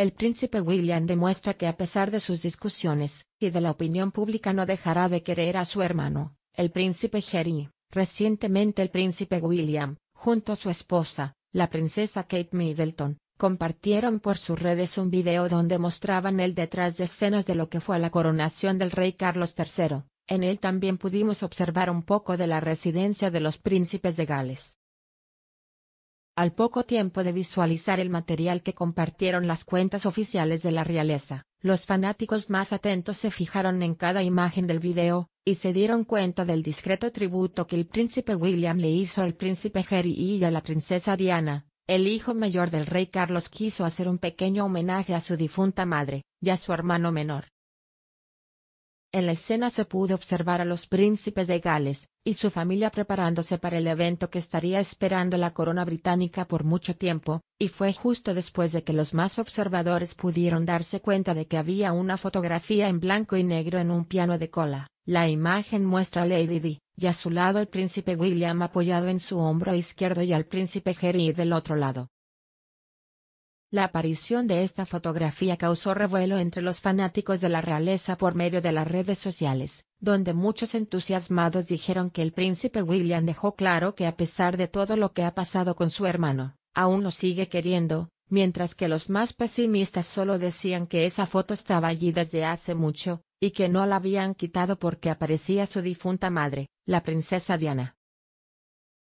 El príncipe William demuestra que a pesar de sus discusiones y de la opinión pública no dejará de querer a su hermano, el príncipe Harry. Recientemente el príncipe William, junto a su esposa, la princesa Kate Middleton, compartieron por sus redes un video donde mostraban el detrás de escenas de lo que fue la coronación del rey Carlos III. En él también pudimos observar un poco de la residencia de los príncipes de Gales. Al poco tiempo de visualizar el material que compartieron las cuentas oficiales de la realeza, los fanáticos más atentos se fijaron en cada imagen del video, y se dieron cuenta del discreto tributo que el príncipe William le hizo al príncipe Harry y a la princesa Diana. El hijo mayor del rey Carlos quiso hacer un pequeño homenaje a su difunta madre, y a su hermano menor, en la escena se pudo observar a los príncipes de Gales, y su familia preparándose para el evento que estaría esperando la corona británica por mucho tiempo, y fue justo después de que los más observadores pudieron darse cuenta de que había una fotografía en blanco y negro en un piano de cola. La imagen muestra a Lady Di, y a su lado el príncipe William apoyado en su hombro izquierdo y al príncipe Harry del otro lado. La aparición de esta fotografía causó revuelo entre los fanáticos de la realeza por medio de las redes sociales, donde muchos entusiasmados dijeron que el príncipe William dejó claro que a pesar de todo lo que ha pasado con su hermano, aún lo sigue queriendo, mientras que los más pesimistas solo decían que esa foto estaba allí desde hace mucho, y que no la habían quitado porque aparecía su difunta madre, la princesa Diana.